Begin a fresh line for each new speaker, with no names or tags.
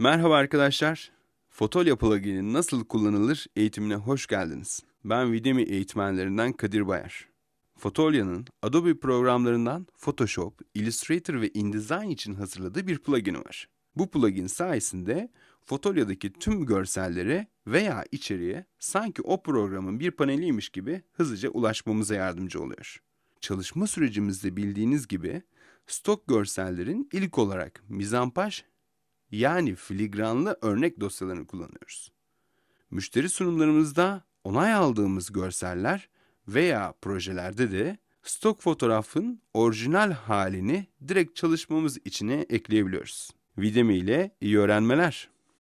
Merhaba arkadaşlar. Fotolia plugin'in nasıl kullanılır eğitimine hoş geldiniz. Ben Udemy eğitmenlerinden Kadir Bayar. Fotolia'nın Adobe programlarından Photoshop, Illustrator ve InDesign için hazırladığı bir plugin var. Bu plugin sayesinde Fotolia'daki tüm görselleri veya içeriğe sanki o programın bir paneliymiş gibi hızlıca ulaşmamıza yardımcı oluyor. Çalışma sürecimizde bildiğiniz gibi stok görsellerin ilk olarak mizampaj yani filigranlı örnek dosyalarını kullanıyoruz. Müşteri sunumlarımızda onay aldığımız görseller veya projelerde de stok fotoğrafın orijinal halini direkt çalışmamız içine ekleyebiliyoruz. Videme ile iyi öğrenmeler.